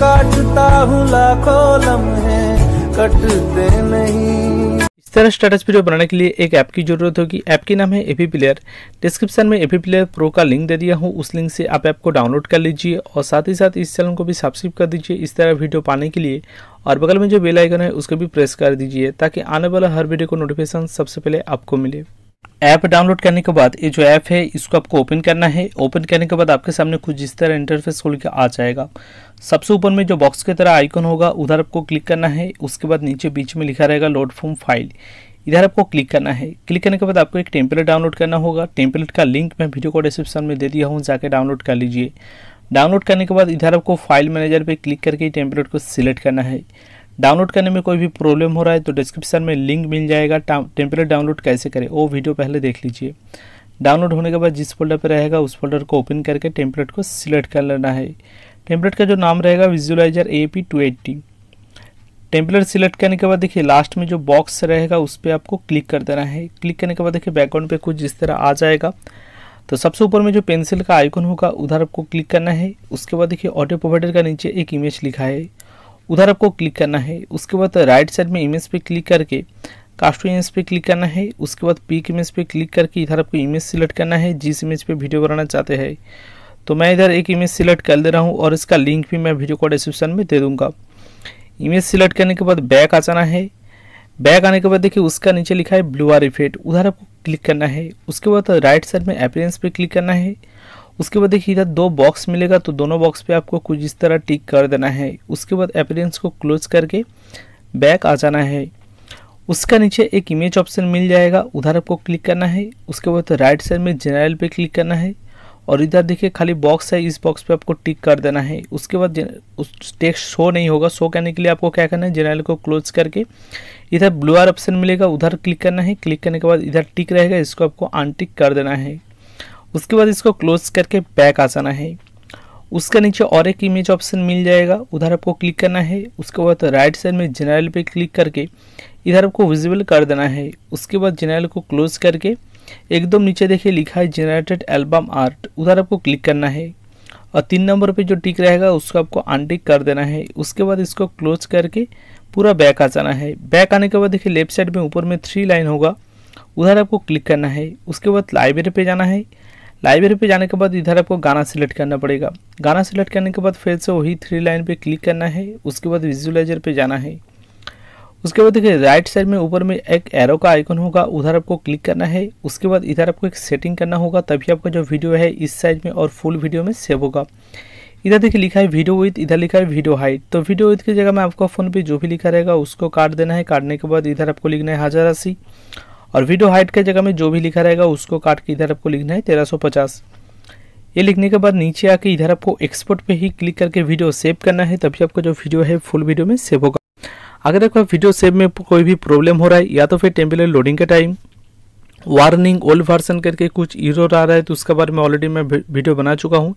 काटता हूँ लाखों लम्हे कटते नहीं इस तरह स्टेटस वीडियो बनाने के लिए एक ऐप की जरूरत होगी ऐप के नाम है एपी प्लेयर डिस्क्रिप्शन में एपी प्लेयर प्रो का लिंक दे दिया हूँ उस लिंक से आप ऐप को डाउनलोड कर लीजिए और साथ ही साथ इस चैनल को भी सब्सक्राइब कर दीजिए इस तरह वीडियो पाने के लिए और बगल में जो बेल आइकन है उसको भी प्रेस कर दीजिए ताकि आने वाला हर वीडियो को नोटिफिकेशन सबसे पहले आपको मिले ऐप डाउनलोड करने के बाद ये जो ऐप है इसको आपको ओपन करना है ओपन करने के बाद आपके सामने कुछ इस तरह इंटरफेस खोल के आ जाएगा सबसे ऊपर में जो बॉक्स की तरह आइकन होगा उधर आपको क्लिक करना है उसके बाद नीचे बीच में लिखा रहेगा लोड फ्रॉम फाइल इधर आपको क्लिक करना है क्लिक करने के बाद आपको एक टेम्पलेट डाउनलोड करना होगा टेम्पलेट का लिंक मैं वीडियो को डिस्क्रिप्शन में दे दिया हूँ जाके डाउनलोड कर लीजिए डाउनलोड करने के बाद इधर आपको फाइल मैनेजर पर क्लिक करके टेम्पलेट को सिलेक्ट करना है डाउनलोड करने में कोई भी प्रॉब्लम हो रहा है तो डिस्क्रिप्शन में लिंक मिल जाएगा टेम्पलेट डाउनलोड कैसे करें वो वीडियो पहले देख लीजिए डाउनलोड होने के बाद जिस फोल्डर पर रहेगा उस फोल्डर को ओपन करके टेम्पलेट को सिलेक्ट कर लेना है टेम्पलेट का जो नाम रहेगा visualiser A P two eighty template select करने के बाद देखिए लास्ट में जो बॉक्स रहेगा उस पर आपको क्लिक कर देना है क्लिक करने के बाद देखिए बैकग्राउंड पे कुछ इस तरह आ जाएगा तो सबसे ऊपर में जो पेंसिल का आइकन होगा उधर आपको क्लिक करना है उसके बाद देखिए ऑडियो प्रोवाइडर का नीचे एक इमेज लिखा है उधर आपको क्लिक करना है उसके बाद राइट साइड में इमेज पे क्लिक करके कास्ट इमेज पे क्लिक करना है उसके बाद पिक इमेज पे क्लिक करके इधर आपको इमेज सिलेक्ट करना है जिस इमेज पे वीडियो बनाना चाहते हैं तो मैं इधर एक इमेज सिलेक्ट कर दे रहा हूँ और इसका लिंक भी मैं वीडियो को डिस्क्रिप्शन में दे दूँगा इमेज सिलेक्ट करने के बाद बैक आ जाना है बैक आने के बाद देखिए उसका नीचे लिखा है ब्लू आर इफेक्ट उधर आपको क्लिक करना है उसके बाद राइट साइड में अपेरेंस पे क्लिक करना है उसके बाद देखिए इधर दो बॉक्स मिलेगा तो दोनों बॉक्स पे आपको कुछ इस तरह टिक कर देना है उसके बाद एपरेंस को क्लोज करके बैक आ जाना है उसका नीचे एक इमेज ऑप्शन मिल जाएगा उधर आपको क्लिक करना है उसके बाद राइट साइड में जनरल पे क्लिक करना है और इधर देखिए खाली बॉक्स है इस बॉक्स पे आपको टिक कर देना है उसके बाद उस टेक्स्ट शो नहीं होगा शो करने के लिए आपको क्या करना है जनरल को क्लोज करके इधर ब्लू आर ऑप्शन मिलेगा उधर क्लिक करना है क्लिक करने के बाद इधर टिक रहेगा इसको आपको अनटिक कर देना है उसके बाद इसको क्लोज करके बैक आ जाना है उसके नीचे और एक इमेज ऑप्शन मिल जाएगा उधर आपको क्लिक करना है उसके बाद राइट साइड में जनरल पे क्लिक करके इधर आपको विजिबल कर देना है उसके बाद जनरल को क्लोज करके एकदम नीचे देखिए लिखा है जनरेटेड एल्बम आर्ट उधर आपको क्लिक करना है और तीन नंबर पे जो टिक रहेगा उसको आपको अनटिक कर देना है उसके बाद इसको क्लोज करके पूरा बैक आ जाना है बैक आने के बाद देखिए लेफ्ट साइड में ऊपर में थ्री लाइन होगा उधर आपको क्लिक करना है उसके बाद लाइब्रेरी पे जाना है लाइब्रेरी पे जाने के बाद इधर आपको गाना सिलेक्ट करना पड़ेगा गाना सिलेक्ट करने के बाद फिर से वही थ्री लाइन पे क्लिक करना है उसके बाद विजुअलाइजर पे जाना है उसके बाद देखिए राइट साइड में ऊपर में एक एरो का आइकन होगा उधर आपको क्लिक करना है उसके बाद इधर आपको एक सेटिंग करना होगा तभी आपका जो वीडियो है इस साइज में और फुल वीडियो में सेव होगा इधर देखिए लिखा है वीडियो विथ इधर लिखा है वीडियो हाइट तो वीडियो विथ की जगह में आपका फ़ोन पे जो भी लिखा रहेगा उसको काट देना है काटने के बाद इधर आपको लिखना है हजार अस्सी और वीडियो हाइट के जगह में जो भी लिखा रहेगा उसको काट के इधर आपको लिखना है तेरह सौ पचास ये लिखने के बाद नीचे आके इधर आपको एक्सपोर्ट पे ही क्लिक करके वीडियो सेव करना है तभी आपका जो वीडियो है फुल वीडियो में सेव होगा अगर आपका वीडियो सेव में कोई भी प्रॉब्लम हो रहा है या तो फिर टेम्परेरी लोडिंग के टाइम वार्निंग ओल्ड वर्सन करके कुछ ईरोर आ रहा है तो उसके बारे में ऑलरेडी मैं वीडियो बना चुका हूँ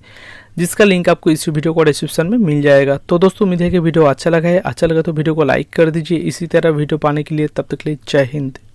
जिसका लिंक आपको इस वीडियो को डिस्क्रिप्शन में मिल जाएगा तो दोस्तों उम्मीद है कि वीडियो अच्छा लगा है अच्छा लगा तो वीडियो को लाइक कर दीजिए इसी तरह वीडियो पाने के लिए तब तक लिए जय हिंद